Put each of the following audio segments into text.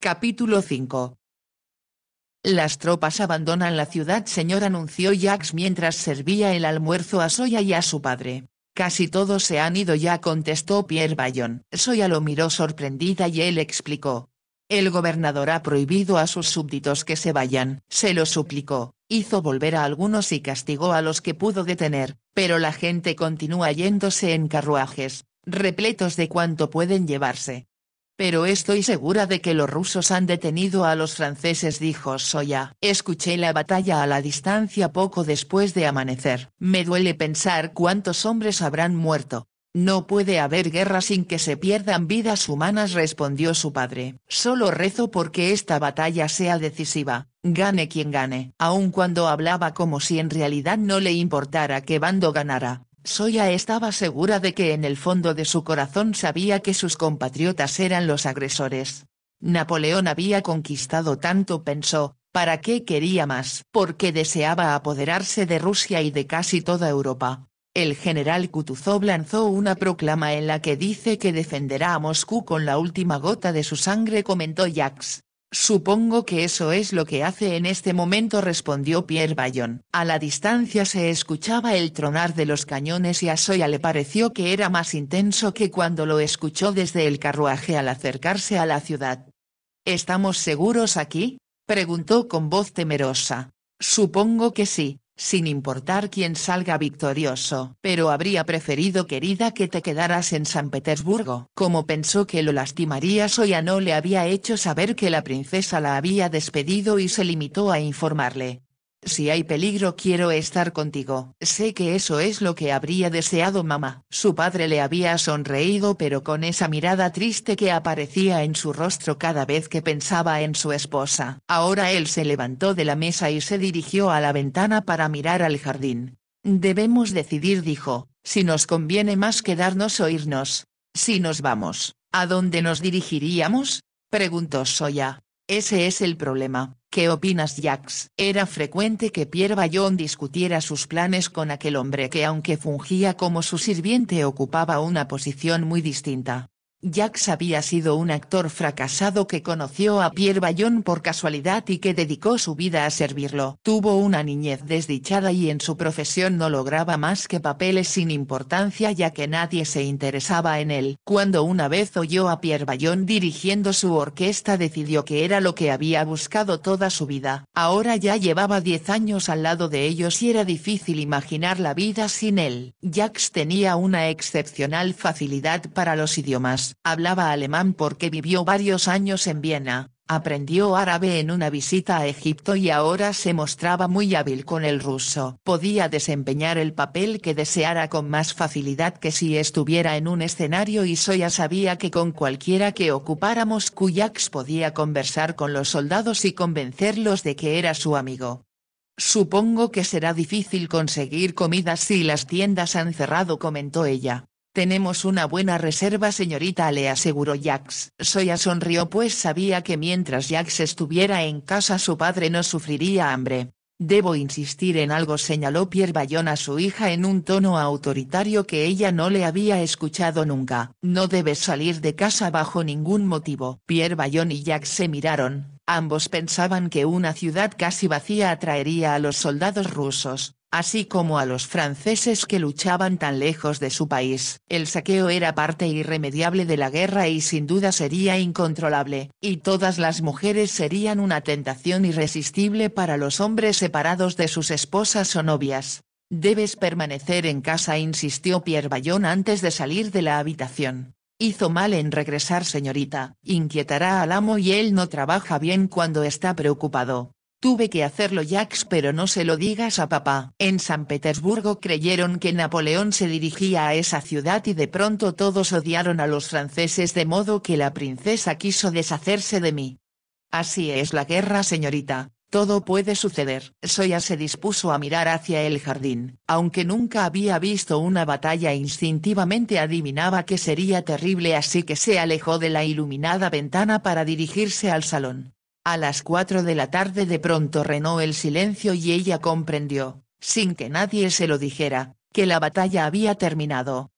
Capítulo 5. Las tropas abandonan la ciudad, señor, anunció Jax mientras servía el almuerzo a Soya y a su padre. Casi todos se han ido ya, contestó Pierre Bayon. Soya lo miró sorprendida y él explicó. El gobernador ha prohibido a sus súbditos que se vayan, se lo suplicó, hizo volver a algunos y castigó a los que pudo detener, pero la gente continúa yéndose en carruajes, repletos de cuanto pueden llevarse. Pero estoy segura de que los rusos han detenido a los franceses, dijo Soya. Escuché la batalla a la distancia poco después de amanecer. Me duele pensar cuántos hombres habrán muerto. No puede haber guerra sin que se pierdan vidas humanas, respondió su padre. Solo rezo porque esta batalla sea decisiva, gane quien gane. Aun cuando hablaba como si en realidad no le importara qué bando ganara, Soya estaba segura de que en el fondo de su corazón sabía que sus compatriotas eran los agresores. Napoleón había conquistado tanto, pensó, ¿para qué quería más? Porque deseaba apoderarse de Rusia y de casi toda Europa. El general Kutuzov lanzó una proclama en la que dice que defenderá a Moscú con la última gota de su sangre, comentó Yaks. Supongo que eso es lo que hace en este momento respondió Pierre Bayon. A la distancia se escuchaba el tronar de los cañones y a Soya le pareció que era más intenso que cuando lo escuchó desde el carruaje al acercarse a la ciudad. ¿Estamos seguros aquí? preguntó con voz temerosa. Supongo que sí, sin importar quién salga victorioso. Pero habría preferido querida que te quedaras en San Petersburgo. Como pensó que lo lastimaría Soya no le había hecho saber que la princesa la había despedido y se limitó a informarle, si hay peligro quiero estar contigo. Sé que eso es lo que habría deseado mamá. Su padre le había sonreído pero con esa mirada triste que aparecía en su rostro cada vez que pensaba en su esposa. Ahora él se levantó de la mesa y se dirigió a la ventana para mirar al jardín. Debemos decidir dijo, si nos conviene más quedarnos o irnos. Si nos vamos, ¿a dónde nos dirigiríamos? preguntó Soya. Ese es el problema. ¿Qué opinas Jax? Era frecuente que Pierre Bayon discutiera sus planes con aquel hombre que aunque fungía como su sirviente ocupaba una posición muy distinta, Jacques había sido un actor fracasado que conoció a Pierre Bayon por casualidad y que dedicó su vida a servirlo. Tuvo una niñez desdichada y en su profesión no lograba más que papeles sin importancia ya que nadie se interesaba en él. Cuando una vez oyó a Pierre Bayon dirigiendo su orquesta decidió que era lo que había buscado toda su vida. Ahora ya llevaba 10 años al lado de ellos y era difícil imaginar la vida sin él. Jacques tenía una excepcional facilidad para los idiomas Hablaba alemán porque vivió varios años en Viena, aprendió árabe en una visita a Egipto y ahora se mostraba muy hábil con el ruso. Podía desempeñar el papel que deseara con más facilidad que si estuviera en un escenario y Soya sabía que con cualquiera que ocupáramos Kuyaks podía conversar con los soldados y convencerlos de que era su amigo. Supongo que será difícil conseguir comida si las tiendas han cerrado, comentó ella. Tenemos una buena reserva, señorita, le aseguró Jax. Soya sonrió pues sabía que mientras Jax estuviera en casa su padre no sufriría hambre. Debo insistir en algo, señaló Pierre Bayón a su hija en un tono autoritario que ella no le había escuchado nunca. No debes salir de casa bajo ningún motivo. Pierre Bayón y Jax se miraron. Ambos pensaban que una ciudad casi vacía atraería a los soldados rusos, así como a los franceses que luchaban tan lejos de su país. El saqueo era parte irremediable de la guerra y sin duda sería incontrolable, y todas las mujeres serían una tentación irresistible para los hombres separados de sus esposas o novias. Debes permanecer en casa, insistió Pierre Bayón antes de salir de la habitación. Hizo mal en regresar, señorita, inquietará al amo y él no trabaja bien cuando está preocupado. Tuve que hacerlo Jax pero no se lo digas a papá. En San Petersburgo creyeron que Napoleón se dirigía a esa ciudad y de pronto todos odiaron a los franceses de modo que la princesa quiso deshacerse de mí. Así es la guerra señorita, todo puede suceder. Soya se dispuso a mirar hacia el jardín, aunque nunca había visto una batalla instintivamente adivinaba que sería terrible así que se alejó de la iluminada ventana para dirigirse al salón. A las cuatro de la tarde de pronto renó el silencio y ella comprendió, sin que nadie se lo dijera, que la batalla había terminado.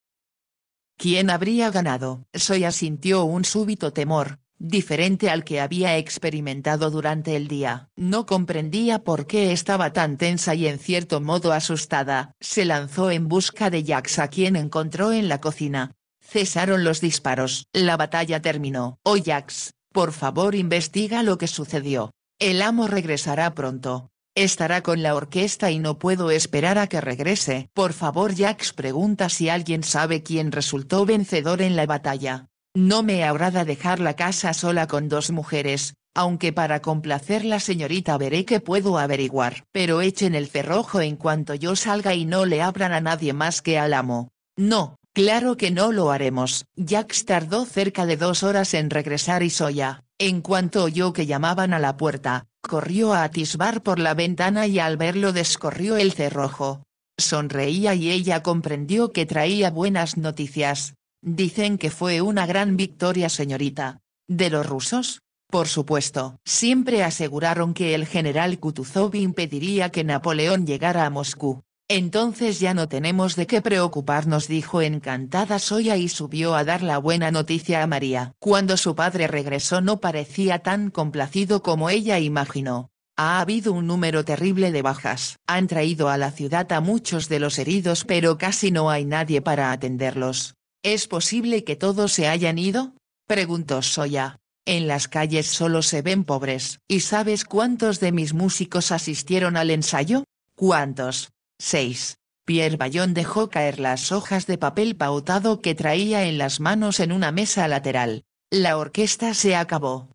¿Quién habría ganado? Soya sintió un súbito temor, diferente al que había experimentado durante el día. No comprendía por qué estaba tan tensa y en cierto modo asustada. Se lanzó en busca de Jax a quien encontró en la cocina. Cesaron los disparos. La batalla terminó. Oh Jax, por favor investiga lo que sucedió. El amo regresará pronto. Estará con la orquesta y no puedo esperar a que regrese. Por favor Jax pregunta si alguien sabe quién resultó vencedor en la batalla. No me habrá de dejar la casa sola con dos mujeres, aunque para complacer la señorita veré que puedo averiguar. Pero echen el cerrojo en cuanto yo salga y no le abran a nadie más que al amo. No, Claro que no lo haremos. Jax tardó cerca de dos horas en regresar y Soya, en cuanto oyó que llamaban a la puerta, corrió a atisbar por la ventana y al verlo descorrió el cerrojo. Sonreía y ella comprendió que traía buenas noticias. Dicen que fue una gran victoria señorita. ¿De los rusos? Por supuesto. Siempre aseguraron que el general Kutuzov impediría que Napoleón llegara a Moscú. Entonces ya no tenemos de qué preocuparnos dijo encantada Soya y subió a dar la buena noticia a María. Cuando su padre regresó no parecía tan complacido como ella imaginó. Ha habido un número terrible de bajas. Han traído a la ciudad a muchos de los heridos pero casi no hay nadie para atenderlos. ¿Es posible que todos se hayan ido? Preguntó Soya. En las calles solo se ven pobres. ¿Y sabes cuántos de mis músicos asistieron al ensayo? ¿Cuántos? 6. Pierre Bayon dejó caer las hojas de papel pautado que traía en las manos en una mesa lateral. La orquesta se acabó.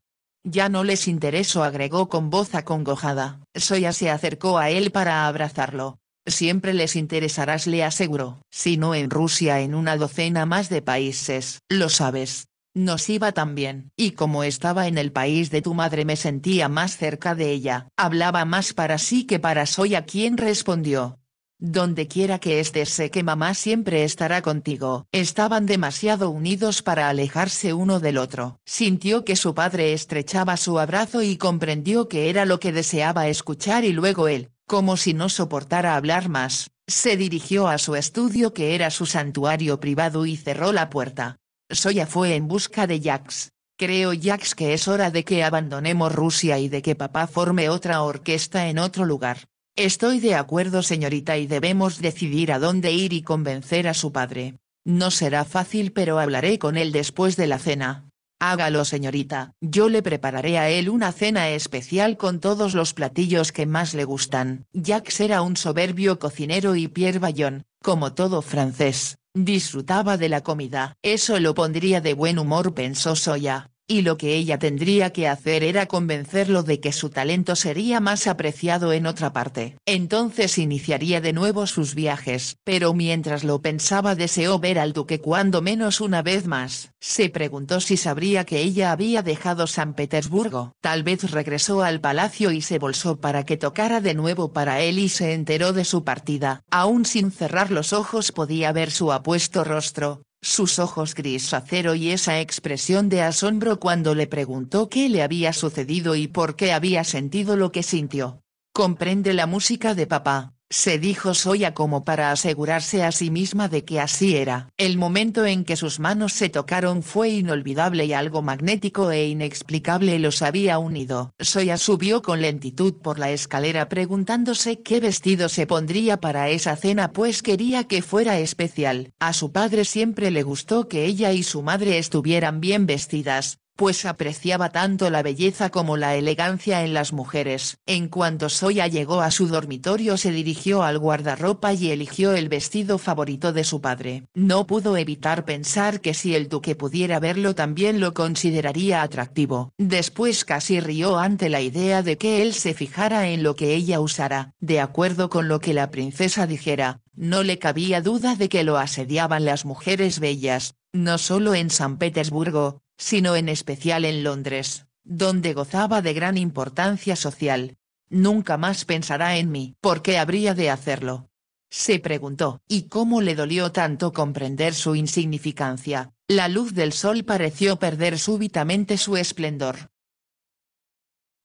Ya no les interesó, agregó con voz acongojada. Soya se acercó a él para abrazarlo. Siempre les interesarás, le aseguró. Si no en Rusia, en una docena más de países. Lo sabes. Nos iba tan bien. Y como estaba en el país de tu madre me sentía más cerca de ella. Hablaba más para sí que para Soya quien respondió. Donde quiera que estés sé que mamá siempre estará contigo. Estaban demasiado unidos para alejarse uno del otro. Sintió que su padre estrechaba su abrazo y comprendió que era lo que deseaba escuchar y luego él, como si no soportara hablar más, se dirigió a su estudio que era su santuario privado y cerró la puerta. Soya fue en busca de Jax. Creo Jax que es hora de que abandonemos Rusia y de que papá forme otra orquesta en otro lugar. Estoy de acuerdo señorita y debemos decidir a dónde ir y convencer a su padre. No será fácil pero hablaré con él después de la cena. Hágalo señorita, yo le prepararé a él una cena especial con todos los platillos que más le gustan. Jacques era un soberbio cocinero y Pierre Bayon, como todo francés, disfrutaba de la comida. Eso lo pondría de buen humor pensó Soya y lo que ella tendría que hacer era convencerlo de que su talento sería más apreciado en otra parte. Entonces iniciaría de nuevo sus viajes, pero mientras lo pensaba deseó ver al duque cuando menos una vez más. Se preguntó si sabría que ella había dejado San Petersburgo. Tal vez regresó al palacio y se bolsó para que tocara de nuevo para él y se enteró de su partida. Aún sin cerrar los ojos podía ver su apuesto rostro, sus ojos gris acero y esa expresión de asombro cuando le preguntó qué le había sucedido y por qué había sentido lo que sintió. Comprende la música de papá se dijo Soya como para asegurarse a sí misma de que así era. El momento en que sus manos se tocaron fue inolvidable y algo magnético e inexplicable los había unido. Soya subió con lentitud por la escalera preguntándose qué vestido se pondría para esa cena pues quería que fuera especial. A su padre siempre le gustó que ella y su madre estuvieran bien vestidas, pues apreciaba tanto la belleza como la elegancia en las mujeres. En cuanto Soya llegó a su dormitorio se dirigió al guardarropa y eligió el vestido favorito de su padre. No pudo evitar pensar que si el duque pudiera verlo también lo consideraría atractivo. Después casi rió ante la idea de que él se fijara en lo que ella usara. De acuerdo con lo que la princesa dijera, no le cabía duda de que lo asediaban las mujeres bellas, no solo en San Petersburgo, sino en especial en Londres, donde gozaba de gran importancia social. Nunca más pensará en mí. ¿Por qué habría de hacerlo? Se preguntó. ¿Y cómo le dolió tanto comprender su insignificancia? La luz del sol pareció perder súbitamente su esplendor.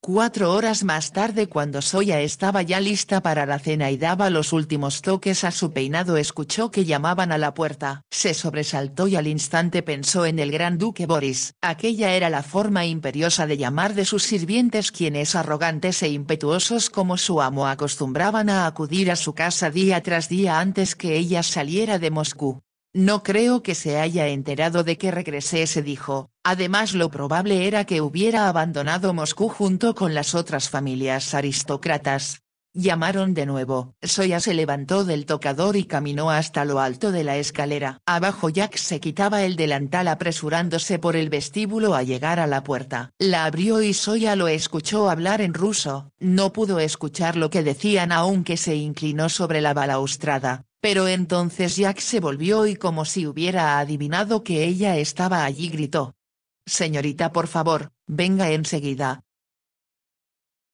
Cuatro horas más tarde cuando Soya estaba ya lista para la cena y daba los últimos toques a su peinado escuchó que llamaban a la puerta. Se sobresaltó y al instante pensó en el gran duque Boris. Aquella era la forma imperiosa de llamar de sus sirvientes quienes arrogantes e impetuosos como su amo acostumbraban a acudir a su casa día tras día antes que ella saliera de Moscú. No creo que se haya enterado de que regresé, se dijo, además lo probable era que hubiera abandonado Moscú junto con las otras familias aristócratas. Llamaron de nuevo, Soya se levantó del tocador y caminó hasta lo alto de la escalera. Abajo Jack se quitaba el delantal apresurándose por el vestíbulo a llegar a la puerta. La abrió y Soya lo escuchó hablar en ruso, no pudo escuchar lo que decían aunque se inclinó sobre la balaustrada. Pero entonces Jack se volvió y como si hubiera adivinado que ella estaba allí gritó. Señorita, por favor, venga enseguida.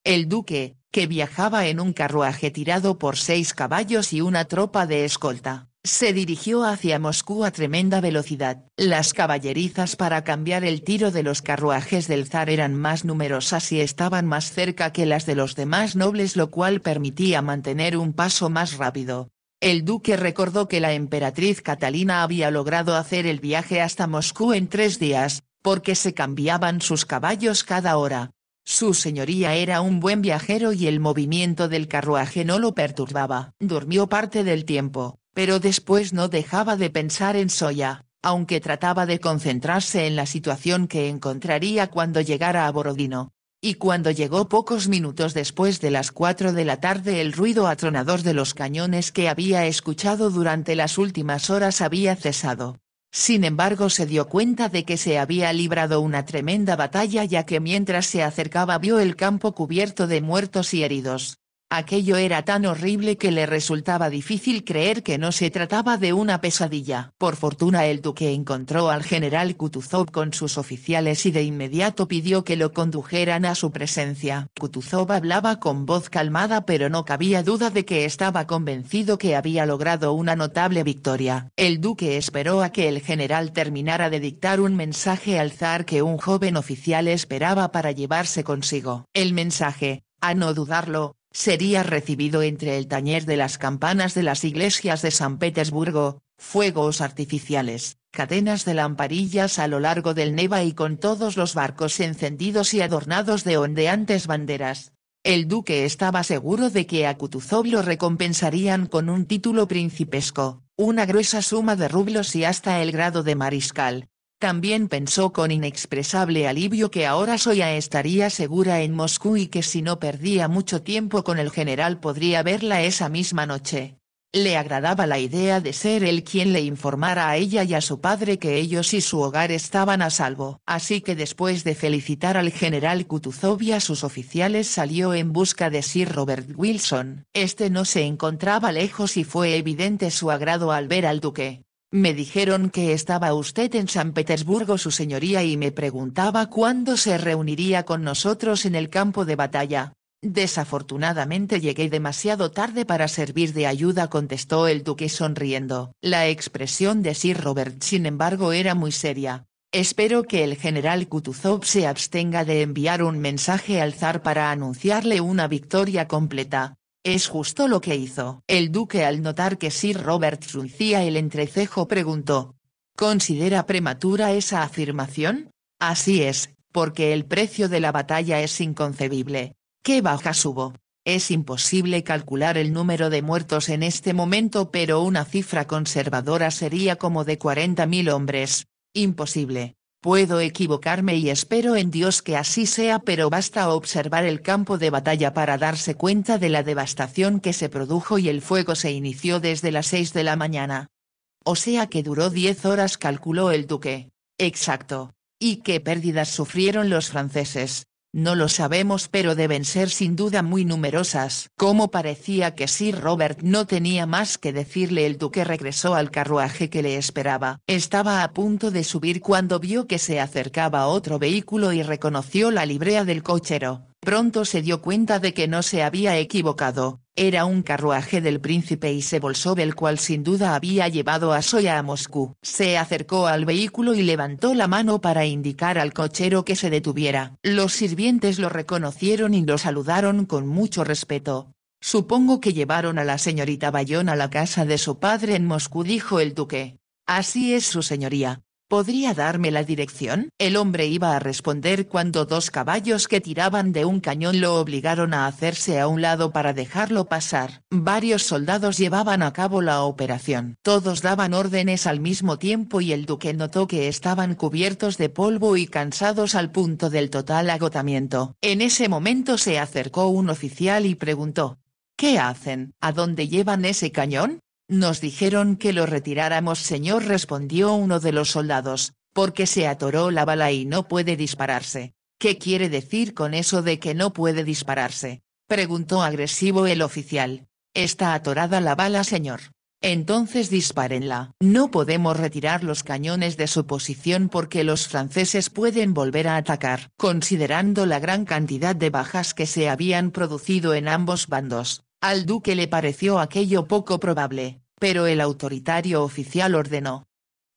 El duque, que viajaba en un carruaje tirado por seis caballos y una tropa de escolta, se dirigió hacia Moscú a tremenda velocidad. Las caballerizas para cambiar el tiro de los carruajes del zar eran más numerosas y estaban más cerca que las de los demás nobles lo cual permitía mantener un paso más rápido. El duque recordó que la emperatriz Catalina había logrado hacer el viaje hasta Moscú en tres días, porque se cambiaban sus caballos cada hora. Su señoría era un buen viajero y el movimiento del carruaje no lo perturbaba. Durmió parte del tiempo, pero después no dejaba de pensar en Soya, aunque trataba de concentrarse en la situación que encontraría cuando llegara a Borodino y cuando llegó pocos minutos después de las 4 de la tarde el ruido atronador de los cañones que había escuchado durante las últimas horas había cesado. Sin embargo se dio cuenta de que se había librado una tremenda batalla ya que mientras se acercaba vio el campo cubierto de muertos y heridos. Aquello era tan horrible que le resultaba difícil creer que no se trataba de una pesadilla. Por fortuna el duque encontró al general Kutuzov con sus oficiales y de inmediato pidió que lo condujeran a su presencia. Kutuzov hablaba con voz calmada pero no cabía duda de que estaba convencido que había logrado una notable victoria. El duque esperó a que el general terminara de dictar un mensaje al zar que un joven oficial esperaba para llevarse consigo. El mensaje, a no dudarlo, sería recibido entre el tañer de las campanas de las iglesias de San Petersburgo, fuegos artificiales, cadenas de lamparillas a lo largo del Neva y con todos los barcos encendidos y adornados de ondeantes banderas. El duque estaba seguro de que a Kutuzov lo recompensarían con un título principesco, una gruesa suma de rublos y hasta el grado de mariscal, también pensó con inexpresable alivio que ahora Soya estaría segura en Moscú y que si no perdía mucho tiempo con el general podría verla esa misma noche. Le agradaba la idea de ser él quien le informara a ella y a su padre que ellos y su hogar estaban a salvo. Así que después de felicitar al general Kutuzov y a sus oficiales salió en busca de Sir Robert Wilson. Este no se encontraba lejos y fue evidente su agrado al ver al duque. Me dijeron que estaba usted en San Petersburgo su señoría y me preguntaba cuándo se reuniría con nosotros en el campo de batalla. Desafortunadamente llegué demasiado tarde para servir de ayuda, contestó el duque sonriendo. La expresión de Sir Robert, sin embargo, era muy seria. Espero que el general Kutuzov se abstenga de enviar un mensaje al zar para anunciarle una victoria completa. Es justo lo que hizo. El duque al notar que Sir Robert fruncía el entrecejo preguntó. ¿Considera prematura esa afirmación? Así es, porque el precio de la batalla es inconcebible. ¿Qué bajas hubo? Es imposible calcular el número de muertos en este momento pero una cifra conservadora sería como de 40.000 hombres. Imposible. Puedo equivocarme y espero en Dios que así sea, pero basta observar el campo de batalla para darse cuenta de la devastación que se produjo y el fuego se inició desde las 6 de la mañana. O sea que duró 10 horas, calculó el duque. Exacto. ¿Y qué pérdidas sufrieron los franceses? No lo sabemos pero deben ser sin duda muy numerosas. Como parecía que Sir Robert no tenía más que decirle el duque regresó al carruaje que le esperaba. Estaba a punto de subir cuando vio que se acercaba otro vehículo y reconoció la librea del cochero. Pronto se dio cuenta de que no se había equivocado, era un carruaje del príncipe y se bolsó el cual sin duda había llevado a Soya a Moscú. Se acercó al vehículo y levantó la mano para indicar al cochero que se detuviera. Los sirvientes lo reconocieron y lo saludaron con mucho respeto. Supongo que llevaron a la señorita Bayón a la casa de su padre en Moscú, dijo el duque. Así es su señoría, ¿Podría darme la dirección? El hombre iba a responder cuando dos caballos que tiraban de un cañón lo obligaron a hacerse a un lado para dejarlo pasar. Varios soldados llevaban a cabo la operación. Todos daban órdenes al mismo tiempo y el duque notó que estaban cubiertos de polvo y cansados al punto del total agotamiento. En ese momento se acercó un oficial y preguntó. ¿Qué hacen? ¿A dónde llevan ese cañón? Nos dijeron que lo retiráramos señor respondió uno de los soldados, porque se atoró la bala y no puede dispararse. ¿Qué quiere decir con eso de que no puede dispararse? preguntó agresivo el oficial. Está atorada la bala señor. Entonces dispárenla. No podemos retirar los cañones de su posición porque los franceses pueden volver a atacar. Considerando la gran cantidad de bajas que se habían producido en ambos bandos, al duque le pareció aquello poco probable, pero el autoritario oficial ordenó.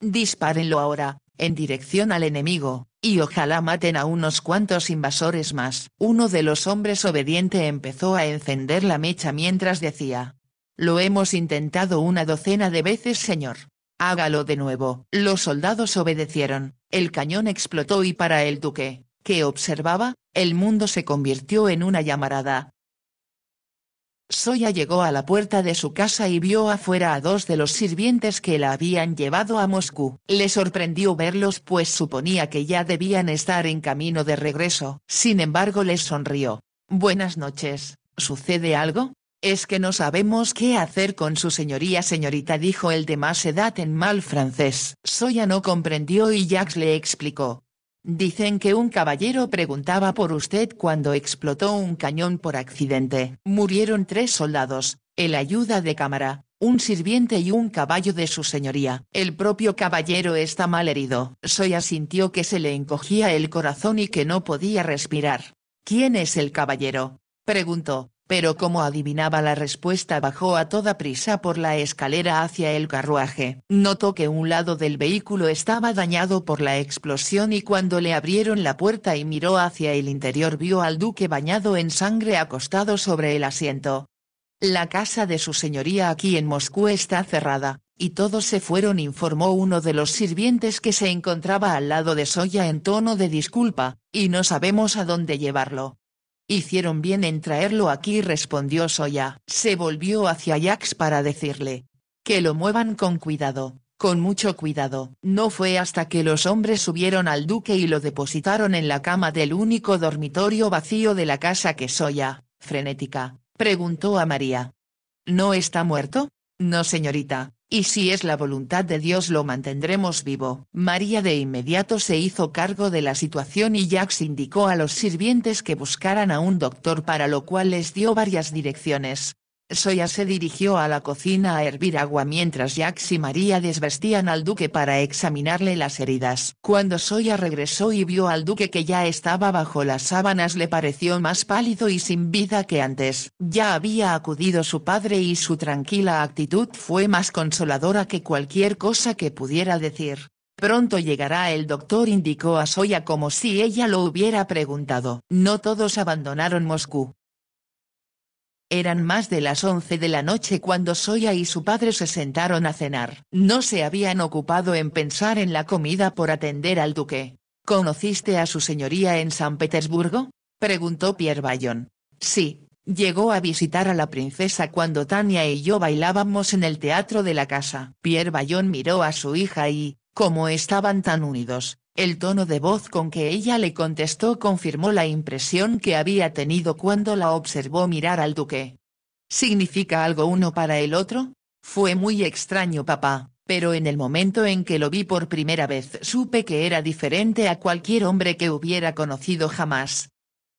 Dispárenlo ahora, en dirección al enemigo, y ojalá maten a unos cuantos invasores más. Uno de los hombres obediente empezó a encender la mecha mientras decía. Lo hemos intentado una docena de veces, señor. Hágalo de nuevo. Los soldados obedecieron, el cañón explotó y para el duque, que observaba, el mundo se convirtió en una llamarada, Soya llegó a la puerta de su casa y vio afuera a dos de los sirvientes que la habían llevado a Moscú. Le sorprendió verlos pues suponía que ya debían estar en camino de regreso. Sin embargo les sonrió. Buenas noches, ¿sucede algo? Es que no sabemos qué hacer con su señoría señorita dijo el de más edad en mal francés. Soya no comprendió y Jax le explicó. Dicen que un caballero preguntaba por usted cuando explotó un cañón por accidente. Murieron tres soldados, el ayuda de cámara, un sirviente y un caballo de su señoría. El propio caballero está mal herido. Soya sintió que se le encogía el corazón y que no podía respirar. ¿Quién es el caballero? preguntó, pero como adivinaba la respuesta bajó a toda prisa por la escalera hacia el carruaje. Notó que un lado del vehículo estaba dañado por la explosión y cuando le abrieron la puerta y miró hacia el interior vio al duque bañado en sangre acostado sobre el asiento. La casa de su señoría aquí en Moscú está cerrada, y todos se fueron informó uno de los sirvientes que se encontraba al lado de Soya en tono de disculpa, y no sabemos a dónde llevarlo. Hicieron bien en traerlo aquí respondió Soya. Se volvió hacia Jax para decirle. Que lo muevan con cuidado, con mucho cuidado. No fue hasta que los hombres subieron al duque y lo depositaron en la cama del único dormitorio vacío de la casa que Soya, frenética, preguntó a María. ¿No está muerto? No señorita, y si es la voluntad de Dios lo mantendremos vivo. María de inmediato se hizo cargo de la situación y Jax indicó a los sirvientes que buscaran a un doctor para lo cual les dio varias direcciones. Soya se dirigió a la cocina a hervir agua mientras Jax y María desvestían al duque para examinarle las heridas. Cuando Soya regresó y vio al duque que ya estaba bajo las sábanas le pareció más pálido y sin vida que antes. Ya había acudido su padre y su tranquila actitud fue más consoladora que cualquier cosa que pudiera decir. Pronto llegará el doctor indicó a Soya como si ella lo hubiera preguntado. No todos abandonaron Moscú. Eran más de las once de la noche cuando Soya y su padre se sentaron a cenar. No se habían ocupado en pensar en la comida por atender al duque. ¿Conociste a su señoría en San Petersburgo? preguntó Pierre Bayon. Sí, Llegó a visitar a la princesa cuando Tania y yo bailábamos en el teatro de la casa. Pierre Bayon miró a su hija y, como estaban tan unidos, el tono de voz con que ella le contestó confirmó la impresión que había tenido cuando la observó mirar al duque. ¿Significa algo uno para el otro? Fue muy extraño papá, pero en el momento en que lo vi por primera vez supe que era diferente a cualquier hombre que hubiera conocido jamás.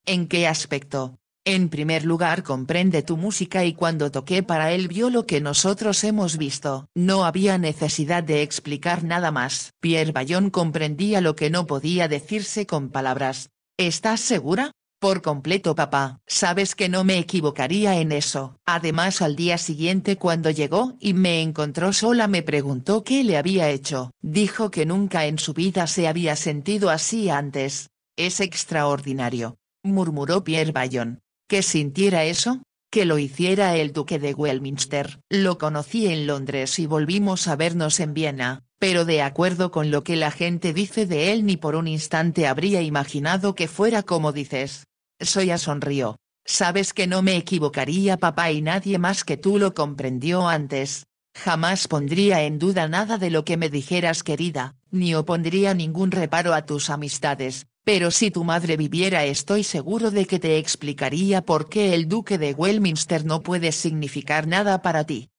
¿En qué aspecto? En primer lugar comprende tu música y cuando toqué para él vio lo que nosotros hemos visto. No había necesidad de explicar nada más. Pierre Bayon comprendía lo que no podía decirse con palabras. ¿Estás segura? Por completo papá, sabes que no me equivocaría en eso. Además al día siguiente cuando llegó y me encontró sola me preguntó qué le había hecho. Dijo que nunca en su vida se había sentido así antes. Es extraordinario. Murmuró Pierre Bayon que sintiera eso, que lo hiciera el duque de Westminster. Lo conocí en Londres y volvimos a vernos en Viena, pero de acuerdo con lo que la gente dice de él ni por un instante habría imaginado que fuera como dices. Soya sonrió. Sabes que no me equivocaría papá y nadie más que tú lo comprendió antes. Jamás pondría en duda nada de lo que me dijeras querida, ni opondría ningún reparo a tus amistades, pero si tu madre viviera estoy seguro de que te explicaría por qué el duque de Wellminster no puede significar nada para ti.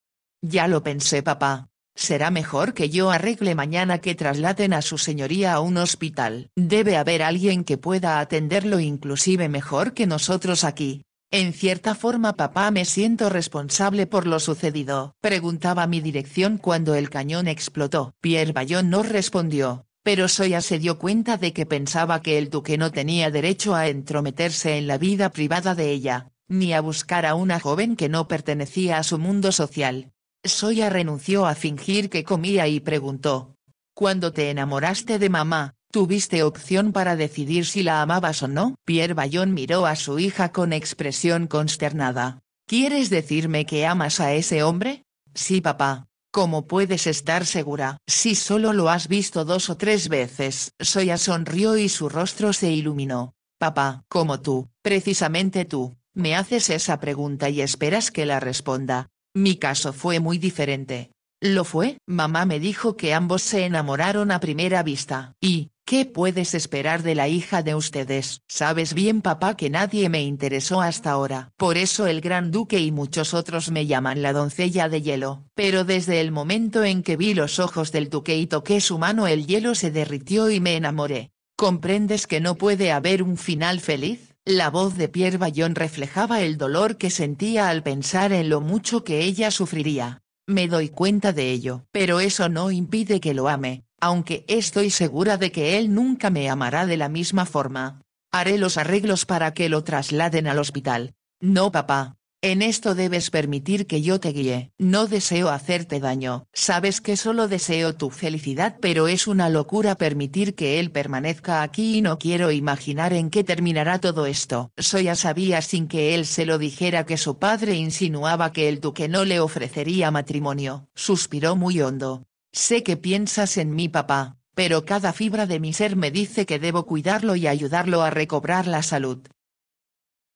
Ya lo pensé papá. Será mejor que yo arregle mañana que trasladen a su señoría a un hospital. Debe haber alguien que pueda atenderlo inclusive mejor que nosotros aquí. En cierta forma papá me siento responsable por lo sucedido. Preguntaba mi dirección cuando el cañón explotó. Pierre Bayon no respondió pero Soya se dio cuenta de que pensaba que el duque no tenía derecho a entrometerse en la vida privada de ella, ni a buscar a una joven que no pertenecía a su mundo social. Soya renunció a fingir que comía y preguntó. Cuando te enamoraste de mamá, tuviste opción para decidir si la amabas o no. Pierre Bayon miró a su hija con expresión consternada. ¿Quieres decirme que amas a ese hombre? Sí, papá. ¿Cómo puedes estar segura, si solo lo has visto dos o tres veces, Soya sonrió y su rostro se iluminó. Papá, como tú, precisamente tú, me haces esa pregunta y esperas que la responda. Mi caso fue muy diferente. Lo fue, mamá me dijo que ambos se enamoraron a primera vista, y, ¿Qué puedes esperar de la hija de ustedes? Sabes bien papá que nadie me interesó hasta ahora. Por eso el gran duque y muchos otros me llaman la doncella de hielo. Pero desde el momento en que vi los ojos del duque y toqué su mano el hielo se derritió y me enamoré. ¿Comprendes que no puede haber un final feliz? La voz de Pierre Bayon reflejaba el dolor que sentía al pensar en lo mucho que ella sufriría. Me doy cuenta de ello, pero eso no impide que lo ame, aunque estoy segura de que él nunca me amará de la misma forma. Haré los arreglos para que lo trasladen al hospital. No, papá. En esto debes permitir que yo te guíe. No deseo hacerte daño. Sabes que solo deseo tu felicidad, pero es una locura permitir que él permanezca aquí y no quiero imaginar en qué terminará todo esto. Soya sabía sin que él se lo dijera que su padre insinuaba que el duque no le ofrecería matrimonio. Suspiró muy hondo. Sé que piensas en mi papá, pero cada fibra de mi ser me dice que debo cuidarlo y ayudarlo a recobrar la salud.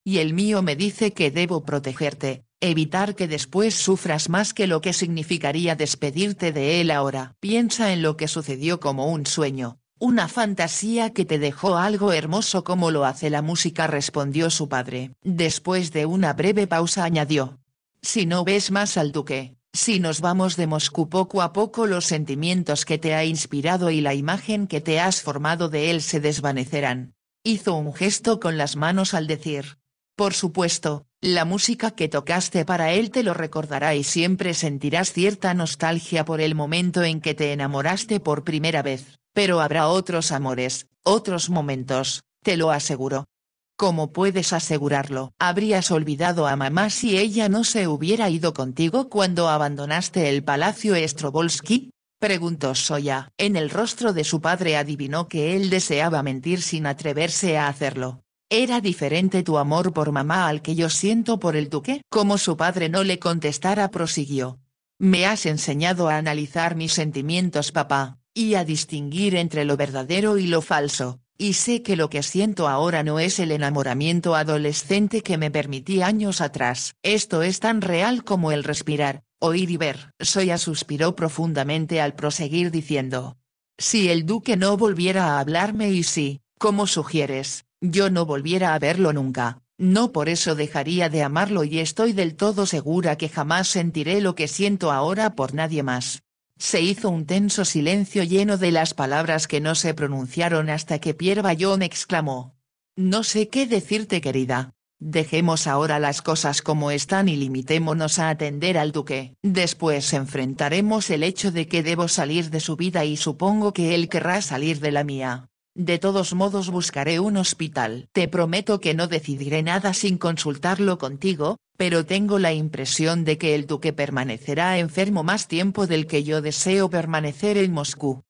Y el mío me dice que debo protegerte, evitar que después sufras más que lo que significaría despedirte de él ahora. Piensa en lo que sucedió como un sueño, una fantasía que te dejó algo hermoso como lo hace la música, respondió su padre. Después de una breve pausa añadió. Si no ves más al duque, si nos vamos de Moscú poco a poco los sentimientos que te ha inspirado y la imagen que te has formado de él se desvanecerán. Hizo un gesto con las manos al decir. Por supuesto, la música que tocaste para él te lo recordará y siempre sentirás cierta nostalgia por el momento en que te enamoraste por primera vez, pero habrá otros amores, otros momentos, te lo aseguro. ¿Cómo puedes asegurarlo? Habrías olvidado a mamá si ella no se hubiera ido contigo cuando abandonaste el palacio Estrobolski?» Preguntó Soya. En el rostro de su padre adivinó que él deseaba mentir sin atreverse a hacerlo. ¿Era diferente tu amor por mamá al que yo siento por el duque? Como su padre no le contestara, prosiguió. Me has enseñado a analizar mis sentimientos, papá, y a distinguir entre lo verdadero y lo falso. Y sé que lo que siento ahora no es el enamoramiento adolescente que me permití años atrás. Esto es tan real como el respirar, oír y ver. Soya suspiró profundamente al proseguir diciendo. Si el duque no volviera a hablarme y si, como sugieres, yo no volviera a verlo nunca, no por eso dejaría de amarlo y estoy del todo segura que jamás sentiré lo que siento ahora por nadie más. Se hizo un tenso silencio lleno de las palabras que no se pronunciaron hasta que Pierre Bayón exclamó. No sé qué decirte querida. Dejemos ahora las cosas como están y limitémonos a atender al duque. Después enfrentaremos el hecho de que debo salir de su vida y supongo que él querrá salir de la mía. De todos modos buscaré un hospital. Te prometo que no decidiré nada sin consultarlo contigo, pero tengo la impresión de que el duque permanecerá enfermo más tiempo del que yo deseo permanecer en Moscú.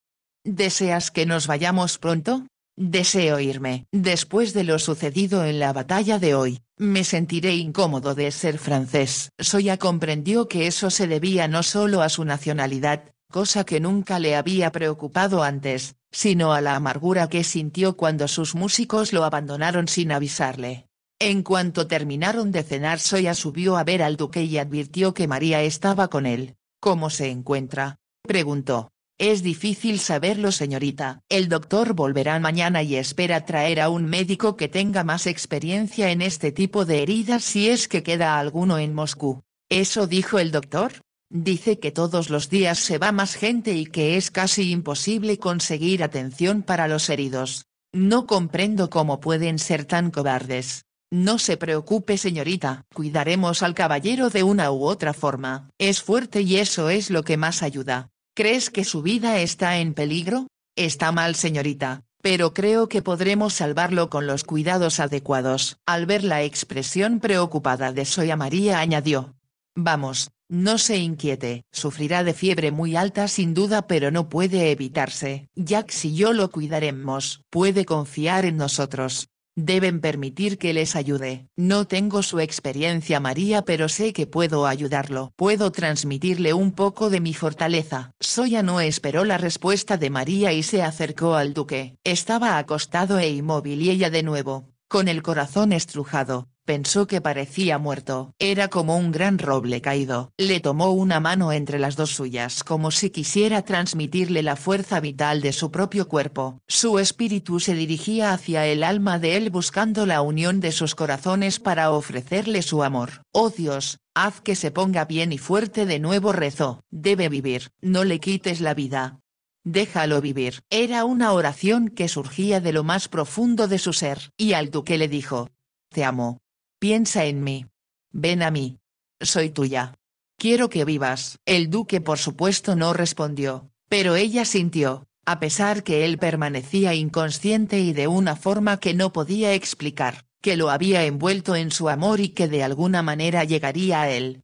¿Deseas que nos vayamos pronto? Deseo irme. Después de lo sucedido en la batalla de hoy, me sentiré incómodo de ser francés. Soya comprendió que eso se debía no solo a su nacionalidad, cosa que nunca le había preocupado antes, sino a la amargura que sintió cuando sus músicos lo abandonaron sin avisarle. En cuanto terminaron de cenar Soya subió a ver al duque y advirtió que María estaba con él. ¿Cómo se encuentra? preguntó. Es difícil saberlo señorita, el doctor volverá mañana y espera traer a un médico que tenga más experiencia en este tipo de heridas si es que queda alguno en Moscú. ¿Eso dijo el doctor? Dice que todos los días se va más gente y que es casi imposible conseguir atención para los heridos. No comprendo cómo pueden ser tan cobardes. No se preocupe señorita, cuidaremos al caballero de una u otra forma. Es fuerte y eso es lo que más ayuda. ¿Crees que su vida está en peligro? Está mal señorita, pero creo que podremos salvarlo con los cuidados adecuados. Al ver la expresión preocupada de Soya María añadió. Vamos, no se inquiete, sufrirá de fiebre muy alta sin duda pero no puede evitarse. Jack y yo lo cuidaremos, puede confiar en nosotros. Deben permitir que les ayude. No tengo su experiencia María pero sé que puedo ayudarlo. Puedo transmitirle un poco de mi fortaleza. Soya no esperó la respuesta de María y se acercó al duque. Estaba acostado e inmóvil y ella de nuevo. Con el corazón estrujado, pensó que parecía muerto. Era como un gran roble caído. Le tomó una mano entre las dos suyas como si quisiera transmitirle la fuerza vital de su propio cuerpo. Su espíritu se dirigía hacia el alma de él buscando la unión de sus corazones para ofrecerle su amor. Oh Dios, haz que se ponga bien y fuerte de nuevo rezó. Debe vivir. No le quites la vida, Déjalo vivir. Era una oración que surgía de lo más profundo de su ser, y al duque le dijo, Te amo. Piensa en mí. Ven a mí. Soy tuya. Quiero que vivas. El duque por supuesto no respondió, pero ella sintió, a pesar que él permanecía inconsciente y de una forma que no podía explicar, que lo había envuelto en su amor y que de alguna manera llegaría a él.